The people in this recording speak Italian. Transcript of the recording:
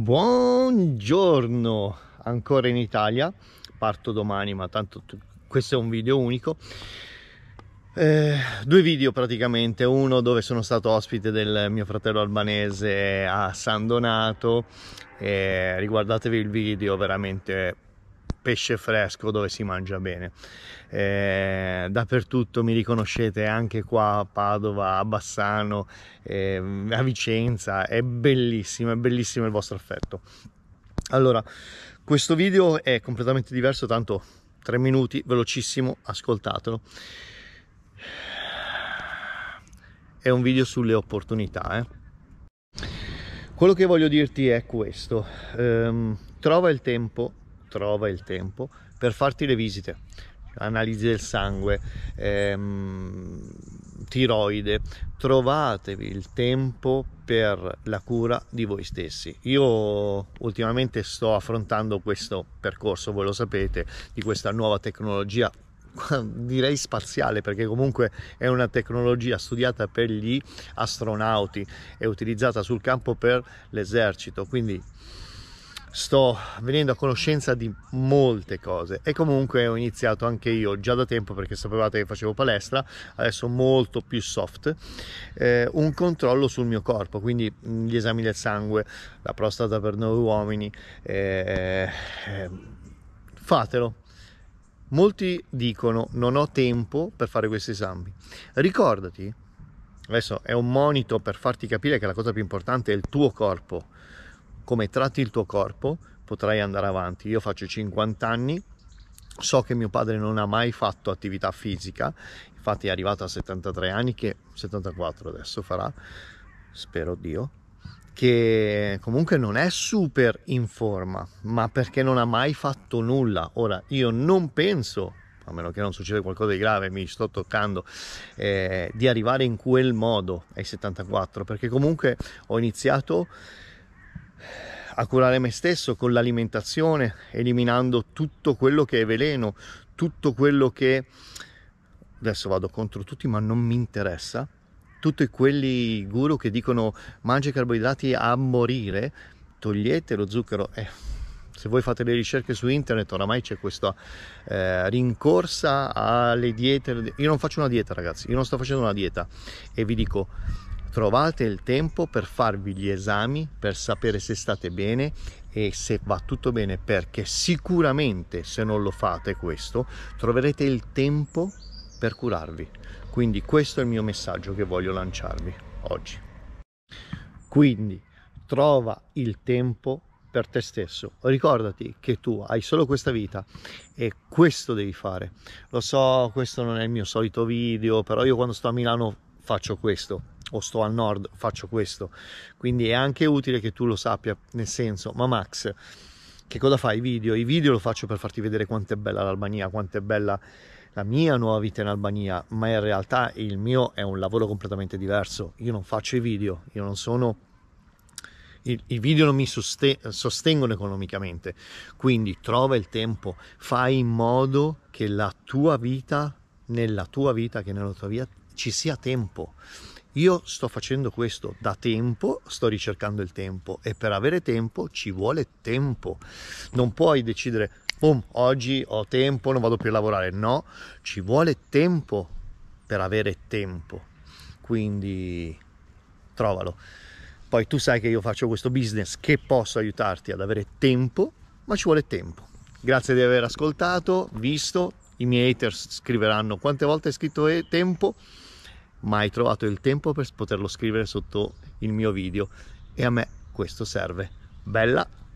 Buongiorno, ancora in Italia, parto domani ma tanto questo è un video unico. Eh, due video praticamente, uno dove sono stato ospite del mio fratello albanese a San Donato, eh, riguardatevi il video, veramente pesce fresco dove si mangia bene. Eh, dappertutto mi riconoscete anche qua a Padova, a Bassano, eh, a Vicenza, è bellissimo, è bellissimo il vostro affetto. Allora, questo video è completamente diverso, tanto tre minuti, velocissimo, ascoltatelo. È un video sulle opportunità. Eh. Quello che voglio dirti è questo, ehm, trova il tempo trova il tempo per farti le visite, analisi del sangue, ehm, tiroide, trovatevi il tempo per la cura di voi stessi. Io ultimamente sto affrontando questo percorso, voi lo sapete, di questa nuova tecnologia direi spaziale perché comunque è una tecnologia studiata per gli astronauti e utilizzata sul campo per l'esercito quindi sto venendo a conoscenza di molte cose e comunque ho iniziato anche io già da tempo perché sapevate che facevo palestra adesso molto più soft eh, un controllo sul mio corpo quindi mm, gli esami del sangue la prostata per noi uomini eh, eh, fatelo molti dicono non ho tempo per fare questi esami ricordati adesso è un monito per farti capire che la cosa più importante è il tuo corpo come tratti il tuo corpo potrai andare avanti. Io faccio 50 anni, so che mio padre non ha mai fatto attività fisica, infatti è arrivato a 73 anni, che 74 adesso farà, spero Dio, che comunque non è super in forma, ma perché non ha mai fatto nulla. Ora, io non penso a meno che non succeda qualcosa di grave, mi sto toccando, eh, di arrivare in quel modo ai 74, perché comunque ho iniziato a curare me stesso con l'alimentazione, eliminando tutto quello che è veleno, tutto quello che adesso vado contro tutti ma non mi interessa, tutti quelli guru che dicono mangia i carboidrati a morire, togliete lo zucchero. Eh, se voi fate le ricerche su internet oramai c'è questa eh, rincorsa alle diete. Io non faccio una dieta ragazzi, io non sto facendo una dieta e vi dico Trovate il tempo per farvi gli esami, per sapere se state bene e se va tutto bene, perché sicuramente se non lo fate questo, troverete il tempo per curarvi. Quindi questo è il mio messaggio che voglio lanciarvi oggi. Quindi trova il tempo per te stesso. Ricordati che tu hai solo questa vita e questo devi fare. Lo so, questo non è il mio solito video, però io quando sto a Milano faccio questo o sto al nord, faccio questo. Quindi è anche utile che tu lo sappia, nel senso, ma Max, che cosa fai? I video? I video lo faccio per farti vedere quanto è bella l'Albania, quanto è bella la mia nuova vita in Albania, ma in realtà il mio è un lavoro completamente diverso. Io non faccio i video, io non sono i, video non mi sostengono economicamente. Quindi trova il tempo, fai in modo che la tua vita, nella tua vita, che nella tua vita ci sia tempo. Io sto facendo questo da tempo, sto ricercando il tempo e per avere tempo ci vuole tempo. Non puoi decidere, boom, oggi ho tempo, non vado più a lavorare. No, ci vuole tempo per avere tempo. Quindi trovalo. Poi tu sai che io faccio questo business che posso aiutarti ad avere tempo, ma ci vuole tempo. Grazie di aver ascoltato, visto, i miei haters scriveranno quante volte hai scritto tempo mai trovato il tempo per poterlo scrivere sotto il mio video e a me questo serve. Bella!